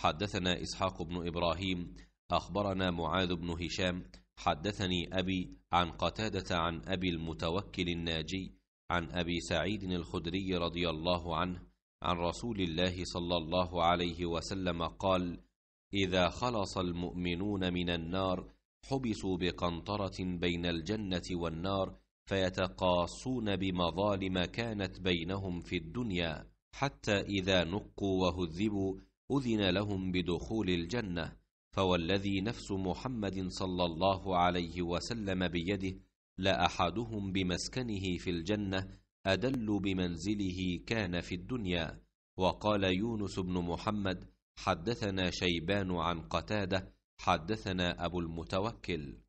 حدثنا إسحاق بن إبراهيم أخبرنا معاذ بن هشام حدثني أبي عن قتادة عن أبي المتوكل الناجي عن أبي سعيد الخدري رضي الله عنه عن رسول الله صلى الله عليه وسلم قال إذا خلص المؤمنون من النار حبسوا بقنطرة بين الجنة والنار فيتقاصون بمظالم كانت بينهم في الدنيا حتى إذا نقوا وهذبوا اذن لهم بدخول الجنه فوالذي نفس محمد صلى الله عليه وسلم بيده لاحدهم بمسكنه في الجنه ادل بمنزله كان في الدنيا وقال يونس بن محمد حدثنا شيبان عن قتاده حدثنا ابو المتوكل